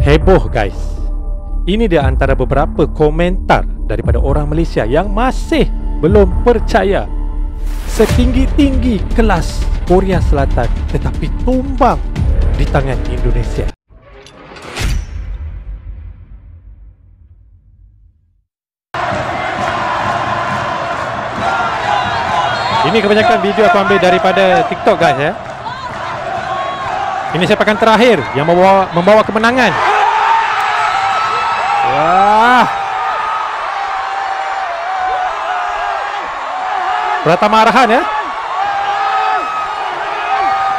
Heboh guys Ini dia antara beberapa komentar Daripada orang Malaysia yang masih Belum percaya Setinggi-tinggi kelas Korea Selatan tetapi tumbang Di tangan Indonesia Ini kebanyakan video aku ambil daripada TikTok guys ya. Eh? Ini sepakan terakhir yang membawa membawa kemenangan. Wah. Pratama Arhan ya. Eh?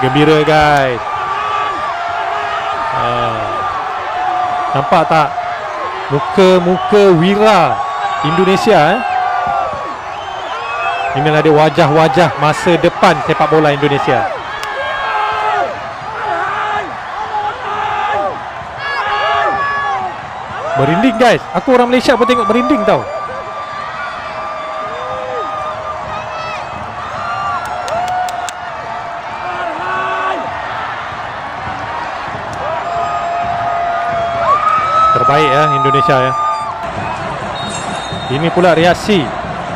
Gembira guys. Ah. Nampak tak muka-muka wira Indonesia eh? Inilah dia wajah-wajah masa depan sepak bola Indonesia. Berinding guys Aku orang Malaysia pun tengok berinding tau Terbaik ya Indonesia ya Ini pula reaksi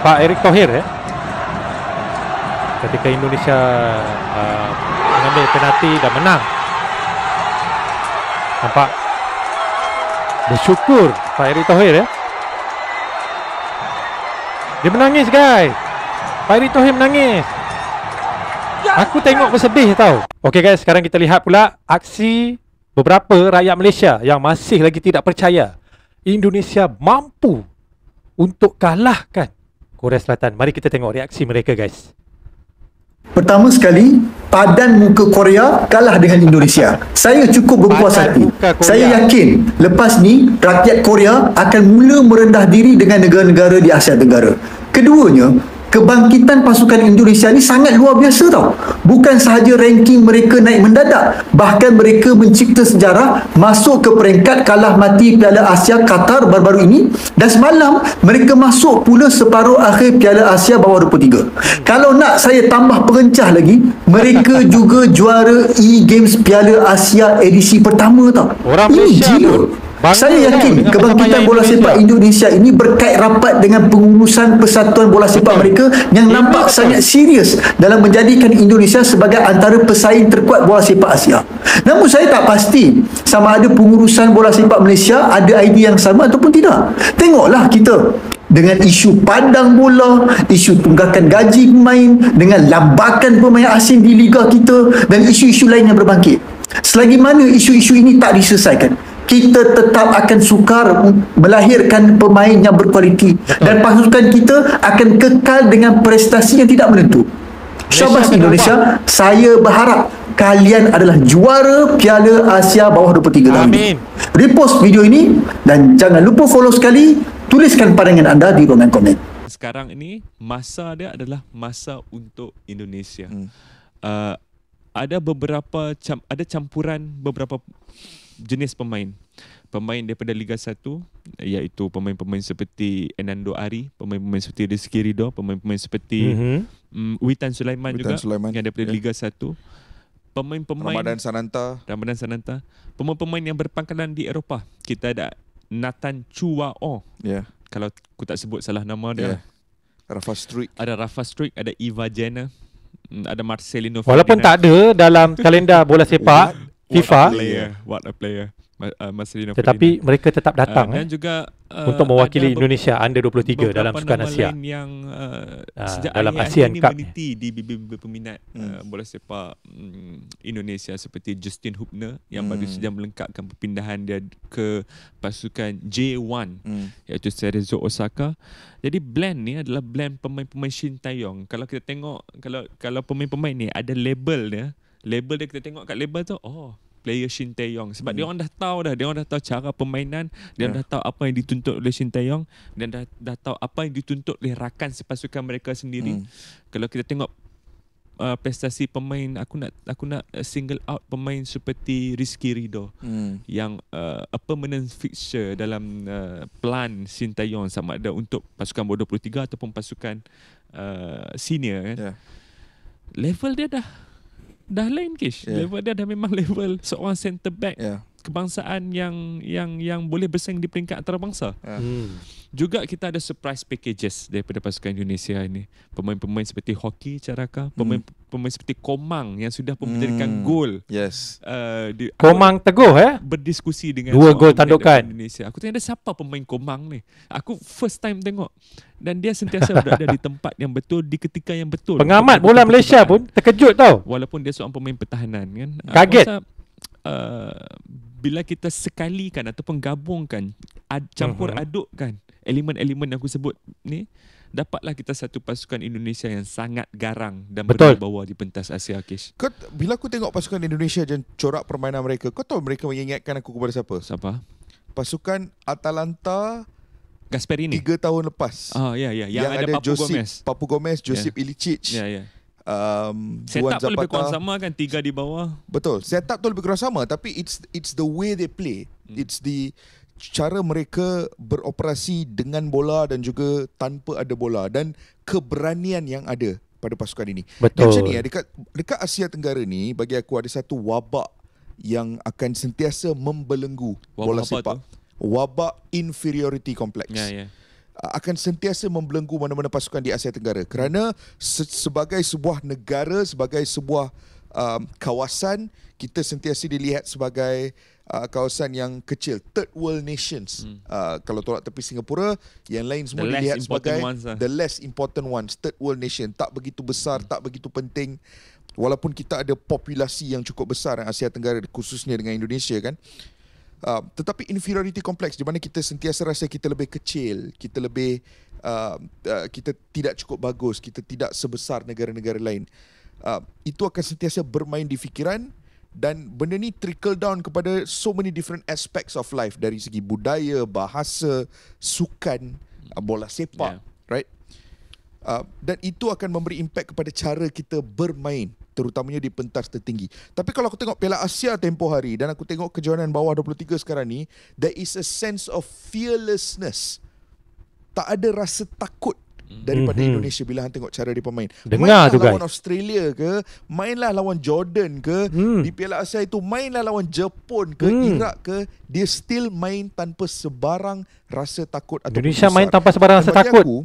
Pak Erick Thohir ya Ketika Indonesia uh, Mengambil penalti dan menang Nampak Bersyukur Pak Erick Thohir ya. Dia menangis guys. Pak Erick Thohir menangis. Aku tengok bersedih tau. Okey guys, sekarang kita lihat pula aksi beberapa rakyat Malaysia yang masih lagi tidak percaya Indonesia mampu untuk kalahkan Korea Selatan. Mari kita tengok reaksi mereka guys. Pertama sekali, padan muka Korea kalah dengan Indonesia. Saya cukup berpuas hati. Saya yakin lepas ni rakyat Korea akan mula merendah diri dengan negara-negara di Asia Tenggara. Keduanya, kebangkitan pasukan Indonesia ni sangat luar biasa tau. Bukan sahaja ranking mereka naik mendadak, bahkan mereka mencipta sejarah masuk ke peringkat kalah mati Piala Asia Qatar baru-baru ini dan semalam mereka masuk pula separuh akhir Piala Asia bawah 23. Kalau nak saya tambah perencah lagi, mereka juga juara E-Games Piala Asia edisi pertama tau. Orang Ini gila. Bangga saya yakin kan, kebangkitan bola Indonesia. sepak Indonesia ini berkait rapat dengan pengurusan persatuan bola sepak betul. mereka yang betul. nampak betul. sangat serius dalam menjadikan Indonesia sebagai antara pesaing terkuat bola sepak Asia. Namun saya tak pasti sama ada pengurusan bola sepak Malaysia ada idea yang sama ataupun tidak. Tengoklah kita dengan isu padang bola, isu tunggakan gaji pemain, dengan lambakan pemain asing di liga kita dan isu-isu lain yang berbangkit. Selagi mana isu-isu ini tak diselesaikan, kita tetap akan sukar melahirkan pemain yang berkualiti dan hmm. pasukan kita akan kekal dengan prestasi yang tidak menentu. Syabas Indonesia, saya berharap kalian adalah juara Piala Asia bawah 23 tahun. Amin. Repost video ini dan jangan lupa follow sekali, tuliskan pandangan anda di komen komen. Sekarang ini masa dia adalah masa untuk Indonesia. Hmm. Uh, ada beberapa ada campuran beberapa jenis pemain. Pemain daripada Liga 1 iaitu pemain-pemain seperti Enando Ari, pemain-pemain seperti Rizky Ridho, pemain-pemain seperti mm-hmm. um, Witan Sulaiman Witan juga Sulaiman. yang daripada yeah. Liga 1. Pemain-pemain Ramadan Sananta. Ramadan Sananta. Pemain-pemain yang berpangkalan di Eropah. Kita ada Nathan Chuao. Yeah. Kalau aku tak sebut salah nama dia. Yeah. Rafa Struik. Ada Rafa Struik, ada Eva Jenner mm, ada Marcelino Walaupun Ferdinand. tak ada dalam kalendar bola sepak FIFA. What a player. What a player. Uh, Marcelino Tetapi Ferdinand. mereka tetap uh, datang uh, dan eh? juga uh, untuk mewakili Indonesia under 23 dalam sukan Asia. Yang uh, uh, sejak dalam ASEAN Cup eh? di BBB peminat uh, hmm. uh, bola sepak um, Indonesia seperti Justin Hubner yang hmm. baru saja melengkapkan perpindahan dia ke pasukan J1 hmm. iaitu Cerezo Osaka. Jadi blend ni adalah blend pemain-pemain Shin Taeyong. Kalau kita tengok kalau kalau pemain-pemain ni ada label dia label dia kita tengok kat label tu oh player Shin Tae-yong sebab hmm. dia orang dah tahu dah dia orang dah tahu cara permainan dia yeah. dah tahu apa yang dituntut oleh Shin Tae-yong dan dah dah tahu apa yang dituntut oleh rakan sepasukan mereka sendiri hmm. kalau kita tengok uh, prestasi pemain aku nak aku nak uh, single out pemain seperti Rizky Rido hmm. yang uh, a permanent fixture dalam uh, plan Shin Tae-yong sama ada untuk pasukan bodoh 23 ataupun pasukan uh, senior kan yeah. level dia dah dah lain kish yeah. level dia dah memang level seorang center back yeah. kebangsaan yang yang yang boleh bersaing di peringkat antarabangsa yeah. hmm juga kita ada surprise packages daripada pasukan Indonesia ini. Pemain-pemain seperti Hoki Caraka, hmm. pemain hmm. pemain seperti Komang yang sudah memberikan hmm. gol. Yes. Uh, di, Komang aku, teguh eh berdiskusi dengan dua gol tandukan Indonesia. Aku tanya ada siapa pemain Komang ni? Aku first time tengok. Dan dia sentiasa berada di tempat yang betul di ketika yang betul. Pengamat bola Malaysia pun terkejut tau. Walaupun dia seorang pemain pertahanan kan. Kaget. uh, bila kita sekalikan ataupun gabungkan campur uh-huh. adukkan elemen-elemen yang aku sebut ni dapatlah kita satu pasukan Indonesia yang sangat garang dan berbawa di pentas Asia Kish. Kau, bila aku tengok pasukan Indonesia dan corak permainan mereka, kau tahu mereka mengingatkan aku kepada siapa? Siapa? Pasukan Atalanta Gasperini. Tiga tahun lepas. ah, yeah, ya, ya. Yang, yang, ada, ada Papu Josip, Gomez. Papu Gomez, ya. Josip yeah. Ilicic. Ya, yeah, ya. Yeah. Um, setup Juan Zapata. lebih kurang sama kan Tiga di bawah Betul Setup tu lebih kurang sama Tapi it's it's the way they play hmm. It's the cara mereka beroperasi dengan bola dan juga tanpa ada bola dan keberanian yang ada pada pasukan ini. Betul. Macam ni ya, dekat, dekat Asia Tenggara ni bagi aku ada satu wabak yang akan sentiasa membelenggu wabak bola sepak. Itu? Wabak inferiority complex. Ya, ya. Akan sentiasa membelenggu mana-mana pasukan di Asia Tenggara kerana se- sebagai sebuah negara, sebagai sebuah um, kawasan kita sentiasa dilihat sebagai uh, kawasan yang kecil third world nations hmm. uh, kalau tolak tepi Singapura yang lain semua the dilihat sebagai ones, uh. the less important ones third world nation tak begitu besar hmm. tak begitu penting walaupun kita ada populasi yang cukup besar yang Asia Tenggara khususnya dengan Indonesia kan Uh, tetapi inferiority complex di mana kita sentiasa rasa kita lebih kecil, kita lebih uh, uh, kita tidak cukup bagus, kita tidak sebesar negara-negara lain uh, itu akan sentiasa bermain di fikiran dan benda ni trickle down kepada so many different aspects of life dari segi budaya, bahasa, sukan, uh, bola sepak, yeah. right? Uh, dan itu akan memberi impact kepada cara kita bermain terutamanya di pentas tertinggi. Tapi kalau aku tengok Piala Asia tempo hari dan aku tengok kejohanan bawah 23 sekarang ni, there is a sense of fearlessness. Tak ada rasa takut Mm-hmm. daripada mm-hmm. Indonesia bila hang tengok cara dia main. Dengar mainlah lawan guys. Australia ke, mainlah lawan Jordan ke, mm. di Piala Asia itu mainlah lawan Jepun ke, mm. Iraq ke, dia still main tanpa sebarang rasa takut atau Indonesia besar. main tanpa sebarang rasa takut. Aku,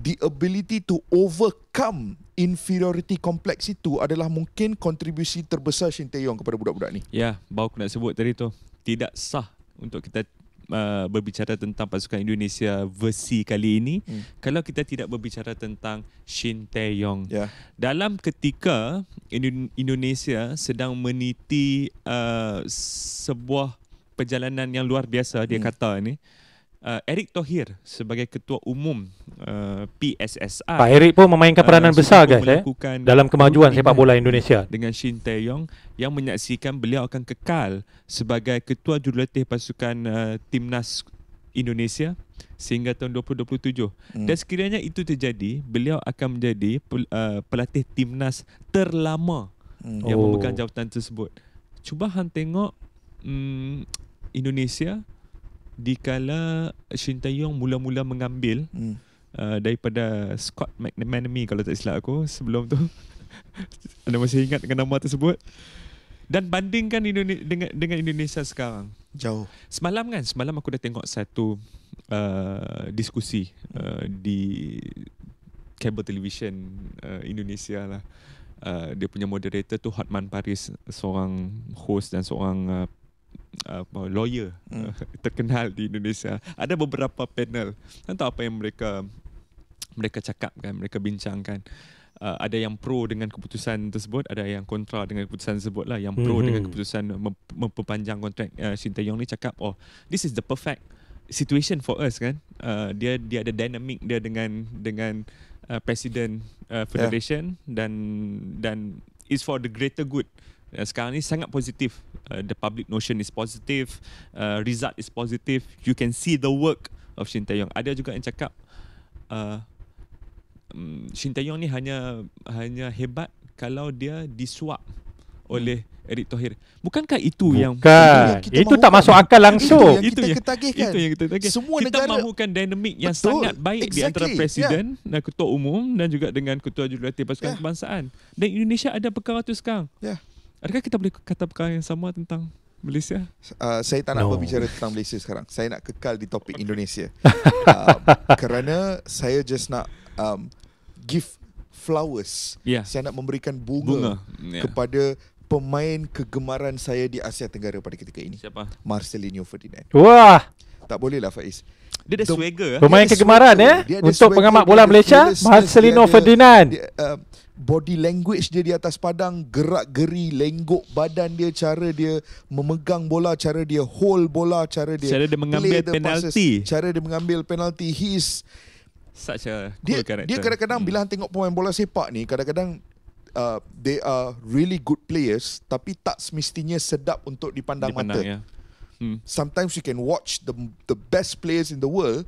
the ability to overcome inferiority complex itu adalah mungkin kontribusi terbesar Shin Tae-yong kepada budak-budak ni. Ya, yeah, bau aku nak sebut tadi tu. Tidak sah untuk kita uh, berbicara tentang pasukan Indonesia versi kali ini hmm. kalau kita tidak berbicara tentang Shin Tae-yong. Yeah. Dalam ketika Indonesia sedang meniti uh, sebuah perjalanan yang luar biasa hmm. dia kata ini uh, Eric Tohir sebagai ketua umum uh, PSSI. Pak Eric pun memainkan uh, peranan uh, besar guys eh dalam kemajuan sepak bola Indonesia dengan Shin Tae-yong yang menyaksikan beliau akan kekal sebagai ketua jurulatih pasukan uh, timnas Indonesia sehingga tahun 2027. Hmm. Dan sekiranya itu terjadi, beliau akan menjadi pel, uh, pelatih timnas terlama hmm. yang oh. memegang jawatan tersebut. Cuba hang tengok um, Indonesia di dikala Shin Tae-yong mula-mula mengambil hmm. uh, daripada Scott McManamy kalau tak silap aku sebelum tu anda masih ingat dengan nama tersebut dan bandingkan Indone- dengan dengan Indonesia sekarang jauh semalam kan semalam aku dah tengok satu uh, diskusi uh, di cable television uh, Indonesia lah uh, dia punya moderator tu Hotman Paris seorang host dan seorang uh, uh, lawyer hmm. terkenal di Indonesia. Ada beberapa panel. Tentu apa yang mereka mereka cakapkan, mereka bincangkan. Uh, ada yang pro dengan keputusan tersebut, ada yang kontra dengan keputusan tersebut lah. Yang pro hmm. dengan keputusan mem- memperpanjang kontrak uh, Shinta Yong ni cakap, oh, this is the perfect situation for us kan. Uh, dia dia ada dynamic dia dengan dengan uh, president uh, federation yeah. dan dan is for the greater good. Uh, sekarang ni sangat positif uh, the public notion is positive, uh, result is positive. You can see the work of Shin Tae Yong. Ada juga yang cakap uh, mm, Shin Tae Yong ni hanya hanya hebat kalau dia disuap hmm. oleh Erick Thohir. Bukankah itu Bukan. yang Bukan. Kita itu tak masuk akal langsung. Itu yang kita ketagihkan. Itu yang kita ketagihkan. Semua kita negara mahukan dinamik yang betul. sangat baik exactly. di antara presiden yeah. dan ketua umum dan juga dengan ketua jurulatih pasukan yeah. kebangsaan. Dan Indonesia ada perkara tu sekarang. Yeah. Adakah kita boleh kata perkara yang sama tentang Malaysia? Uh, saya tak nak no. berbicara tentang Malaysia sekarang. Saya nak kekal di topik Indonesia. um, kerana saya just nak um, give flowers. Yeah. Saya nak memberikan bunga, bunga. Yeah. kepada pemain kegemaran saya di Asia Tenggara pada ketika ini. Siapa? Marcelinho Ferdinand. Wah! Tak boleh lah Faiz. Dia ada swagger. Ah. Pemain kegemaran ya untuk swagger, pengamat bola Malaysia, Marcelino Ferdinand. Um, body language dia di atas padang gerak geri lenggok badan dia cara dia memegang bola cara dia hold bola cara dia cara dia mengambil penalti passes, cara dia mengambil penalti his such a dia, character dia kadang-kadang hmm. bila tengok pemain bola sepak ni kadang-kadang uh, they are really good players tapi tak semestinya sedap untuk dipandang, dipandang mata ya. hmm. sometimes you can watch the the best players in the world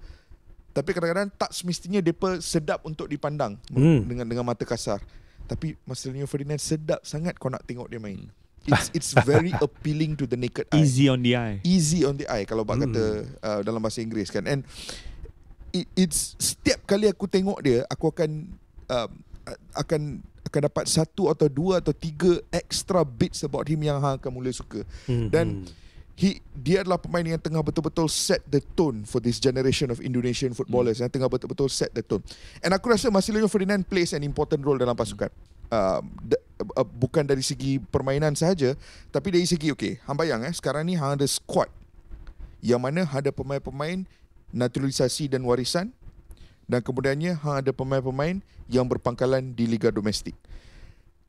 tapi kadang-kadang tak semestinya depa sedap untuk dipandang hmm. dengan dengan mata kasar tapi Marcelinho Ferdinand sedap sangat kau nak tengok dia main hmm. it's it's very appealing to the naked eye easy on the eye easy on the eye kalau bab hmm. kata uh, dalam bahasa Inggeris kan and it, it's setiap kali aku tengok dia aku akan uh, akan akan dapat satu atau dua atau tiga extra bits about him yang hang akan mula suka hmm. dan hmm he dia adalah pemain yang tengah betul-betul set the tone for this generation of Indonesian footballers mm. yang tengah betul-betul set the tone. And aku rasa Marcelino Ferdinand plays an important role dalam pasukan. Mm. Uh, the, uh, bukan dari segi permainan saja, tapi dari segi okay, hang bayang eh sekarang ni hang ada squad yang mana ada pemain-pemain naturalisasi dan warisan dan kemudiannya hang ada pemain-pemain yang berpangkalan di liga domestik.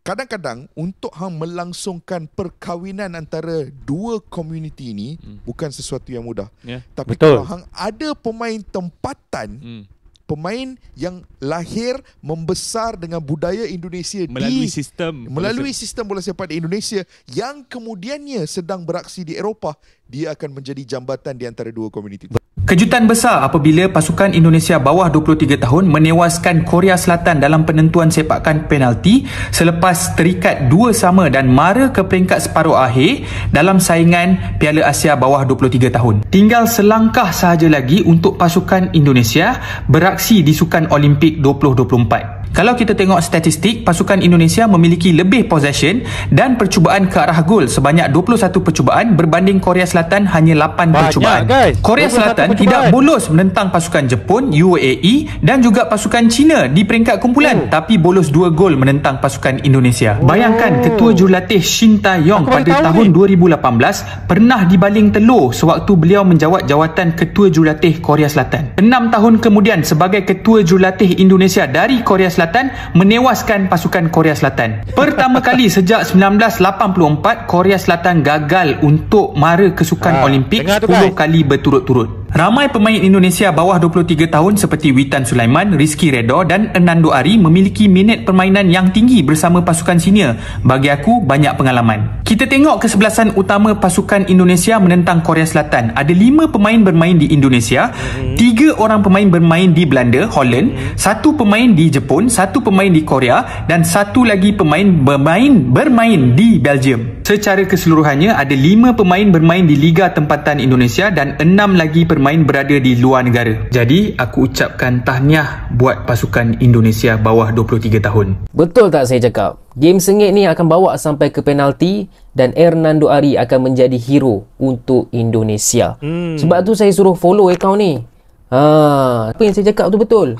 Kadang-kadang untuk hang melangsungkan perkahwinan antara dua komuniti ini hmm. bukan sesuatu yang mudah. Yeah. Tapi Betul. kalau hang ada pemain tempatan, hmm. pemain yang lahir membesar dengan budaya Indonesia melalui di, sistem melalui bola sistem bola sepak di Indonesia yang kemudiannya sedang beraksi di Eropah, dia akan menjadi jambatan di antara dua komuniti. Betul. Kejutan besar apabila pasukan Indonesia bawah 23 tahun menewaskan Korea Selatan dalam penentuan sepakan penalti selepas terikat dua sama dan mara ke peringkat separuh akhir dalam saingan Piala Asia bawah 23 tahun. Tinggal selangkah sahaja lagi untuk pasukan Indonesia beraksi di Sukan Olimpik 2024. Kalau kita tengok statistik, pasukan Indonesia memiliki lebih possession dan percubaan ke arah gol sebanyak 21 percubaan berbanding Korea Selatan hanya 8 Banyak, percubaan. Guys. Korea Selatan percubaan. tidak bolos menentang pasukan Jepun, UAE dan juga pasukan China di peringkat kumpulan oh. tapi bolos 2 gol menentang pasukan Indonesia. Oh. Bayangkan ketua jurulatih Shin Tae-yong pada tahun ni. 2018 pernah dibaling telur sewaktu beliau menjawat jawatan ketua jurulatih Korea Selatan. 6 tahun kemudian sebagai ketua jurulatih Indonesia dari Korea Selatan Selatan menewaskan pasukan Korea Selatan. Pertama kali sejak 1984 Korea Selatan gagal untuk mara ke sukan ha, ah, Olimpik 10 kan? kali berturut-turut. Ramai pemain Indonesia bawah 23 tahun seperti Witan Sulaiman, Rizky Redo dan Enando Ari memiliki minit permainan yang tinggi bersama pasukan senior. Bagi aku, banyak pengalaman. Kita tengok kesebelasan utama pasukan Indonesia menentang Korea Selatan. Ada 5 pemain bermain di Indonesia, 3 mhm. orang pemain bermain di Belanda, Holland, 1 mhm. pemain di Jepun, 1 pemain di Korea dan 1 lagi pemain bermain bermain di Belgium. Secara keseluruhannya ada 5 pemain bermain di liga tempatan Indonesia dan 6 lagi pemain berada di luar negara. Jadi aku ucapkan tahniah buat pasukan Indonesia bawah 23 tahun. Betul tak saya cakap? Game sengit ni akan bawa sampai ke penalti dan Hernando Ari akan menjadi hero untuk Indonesia. Hmm. Sebab tu saya suruh follow account ni. Ha, apa yang saya cakap tu betul.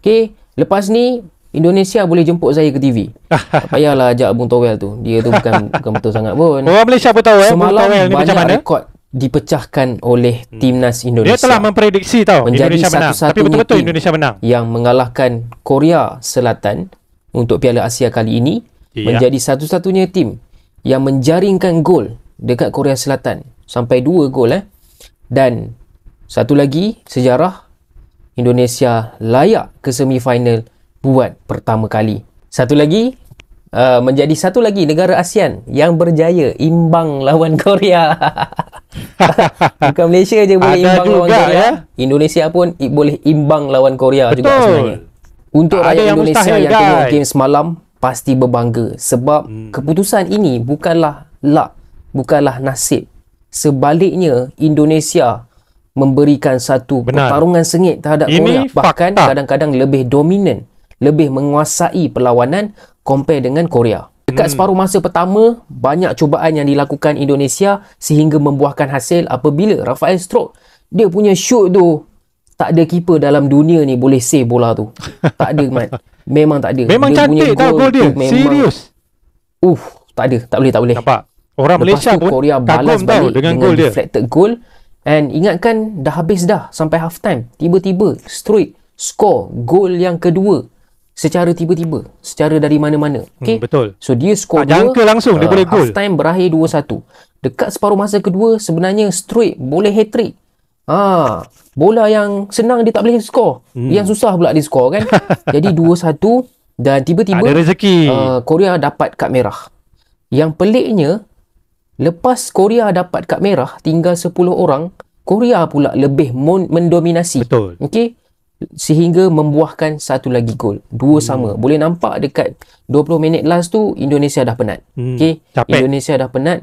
Okey, lepas ni Indonesia boleh jemput saya ke TV. Tak payahlah ajak Abung Towel tu. Dia tu bukan bukan betul sangat pun. Orang Malaysia pun tahu eh. Semalam Towel ni macam mana. Rekod dipecahkan oleh hmm. timnas Indonesia. Dia telah memprediksi tau Menjadi Indonesia satu menang. Tapi betul-betul Indonesia menang. Yang mengalahkan Korea Selatan untuk Piala Asia kali ini iya. menjadi satu-satunya tim yang menjaringkan gol dekat Korea Selatan sampai dua gol eh. Dan satu lagi sejarah Indonesia layak ke semifinal buat pertama kali. Satu lagi, uh, menjadi satu lagi negara ASEAN yang berjaya imbang lawan Korea. Bukan Malaysia je boleh Ada imbang lawan Korea. Ya? Indonesia pun boleh imbang lawan Korea Betul. juga sebenarnya. Untuk Ada rakyat Indonesia yang guys. tengok game semalam, pasti berbangga. Sebab hmm. keputusan ini bukanlah luck, bukanlah nasib. Sebaliknya, Indonesia memberikan satu Benar. pertarungan sengit terhadap Ini Korea bahkan kadang-kadang lebih dominan lebih menguasai perlawanan compare dengan Korea. Dekat hmm. separuh masa pertama, banyak cubaan yang dilakukan Indonesia sehingga membuahkan hasil apabila Rafael Stroke dia punya shoot tu tak ada keeper dalam dunia ni boleh save bola tu. Tak ada, Mat. Memang tak ada. Memang dia cantik punya tau gol dia. Memang, Serius. Uh, tak ada. Tak boleh, tak boleh. Nampak? Orang Lepas Malaysia tu, pun Korea balas kagum balik tau dengan, dengan gol Deflected goal. And ingatkan dah habis dah sampai half time. Tiba-tiba Stroke score gol yang kedua secara tiba-tiba secara dari mana-mana okey hmm, betul so dia skor jangka langsung uh, dia boleh gol time berakhir 2-1 dekat separuh masa kedua sebenarnya straight boleh hat-trick ha bola yang senang dia tak boleh skor hmm. yang susah pula dia skor kan jadi 2-1 dan tiba-tiba ada rezeki uh, Korea dapat kad merah yang peliknya lepas Korea dapat kad merah tinggal 10 orang Korea pula lebih mendominasi betul okey sehingga membuahkan satu lagi gol. Dua hmm. sama. Boleh nampak dekat 20 minit last tu Indonesia dah penat. Hmm. Okey. Indonesia dah penat.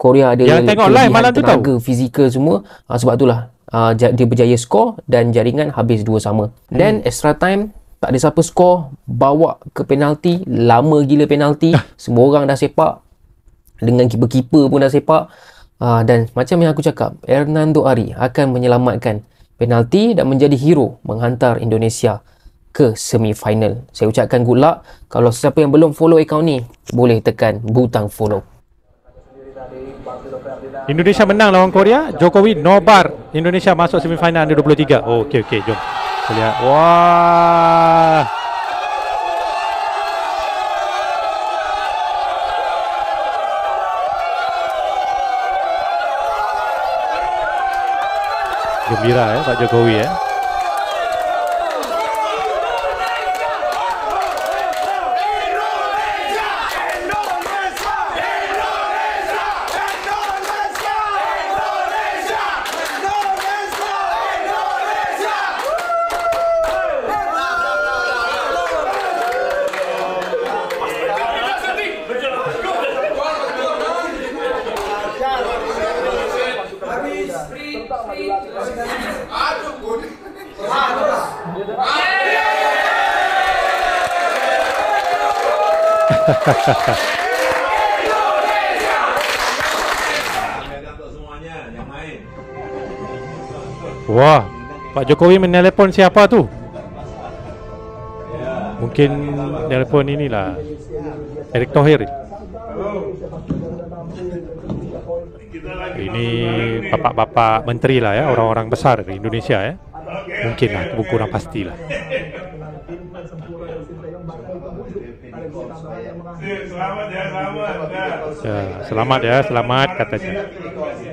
Korea ada yang tengok live malam tu tau. fizikal semua. Ha, sebab itulah ha, dia berjaya skor dan jaringan habis dua sama. Dan hmm. extra time tak ada siapa skor bawa ke penalti lama gila penalti ah. semua orang dah sepak dengan keeper-keeper pun dah sepak uh, dan macam yang aku cakap Hernando Ari akan menyelamatkan penalti dan menjadi hero menghantar Indonesia ke semifinal. Saya ucapkan good luck. Kalau sesiapa yang belum follow akaun ni, boleh tekan butang follow. Indonesia menang lawan Korea. Jokowi nobar. Indonesia masuk semifinal under 23. Oh, okey okey, jom. lihat. Wah. Wow. gembira ya Pak Jokowi ya. Wah, Pak Jokowi menelepon siapa tu? Mungkin telepon inilah Erick Thohir. Ini bapak-bapak menteri lah ya, orang-orang besar di Indonesia ya. Mungkin lah, kurang lah. Ya. ya, selamat ya, selamat katanya.